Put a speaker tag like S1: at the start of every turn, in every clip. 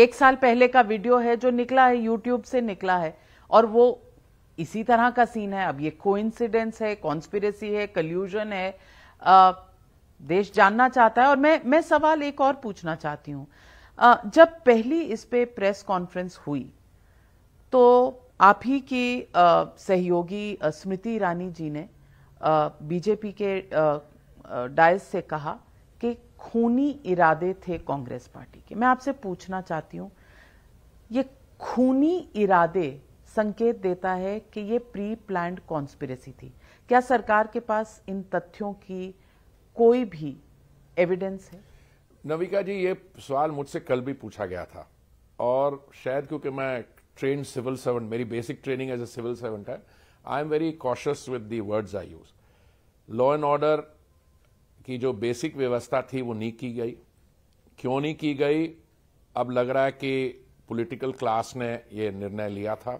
S1: एक साल पहले का वीडियो है जो निकला है यूट्यूब से निकला है और वो इसी तरह का सीन है अब ये कोइंसिडेंस है कॉन्स्पिरेसी है कल्यूजन है आ, देश जानना चाहता है और मैं मैं सवाल एक और पूछना चाहती आ, जब पहली इस पे प्रेस कॉन्फ्रेंस हुई तो आप ही की आ, सहयोगी स्मृति ईरानी जी ने बीजेपी के डायस से कहा कि खूनी इरादे थे कांग्रेस पार्टी के मैं आपसे पूछना चाहती हूं ये खूनी इरादे संकेत देता है कि ये प्री प्लान कॉन्स्पिरेसी थी क्या सरकार के पास इन तथ्यों की कोई भी एविडेंस है
S2: नविका जी ये सवाल मुझसे कल भी पूछा गया था और शायद क्योंकि मैं ट्रेन सिविल सर्वेंट मेरी basic training as a civil servant है I am very cautious with the words I use law and order की जो बेसिक व्यवस्था थी वो नहीं की गई क्यों नहीं की गई अब लग रहा है कि पॉलिटिकल क्लास ने ये निर्णय लिया था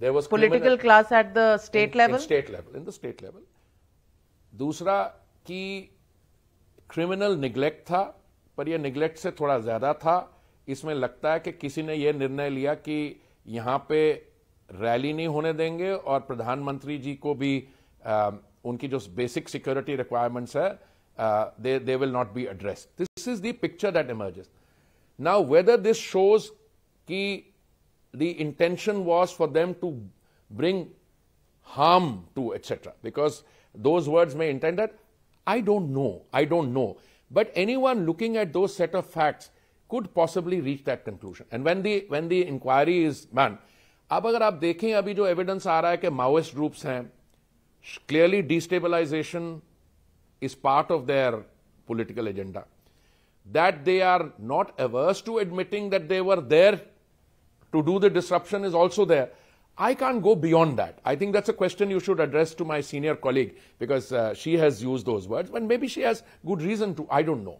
S2: there was political
S1: class at the state level
S2: state level in the state level दूसरा कि क्रिमिनल निग्लेक्ट था पर यह निग्लेक्ट से थोड़ा ज्यादा था इसमें लगता है कि किसी ने यह निर्णय लिया कि यहां पे रैली नहीं होने देंगे और प्रधानमंत्री जी को भी उनकी जो बेसिक सिक्योरिटी रिक्वायरमेंट्स है they they will not be address this is picture that emerges now whether this shows की the intention was for them to bring harm to etcetera because those words may intend that I don't know I don't know but any one looking at those set of facts could possibly reach that conclusion and when the when the inquiry is man अब अगर आप देखें अभी जो evidence आ रहा है कि Maoist groups हैं Clearly, destabilization is part of their political agenda. That they are not averse to admitting that they were there to do the disruption is also there. I can't go beyond that. I think that's a question you should address to my senior colleague because uh, she has used those words, but maybe she has good reason to. I don't know.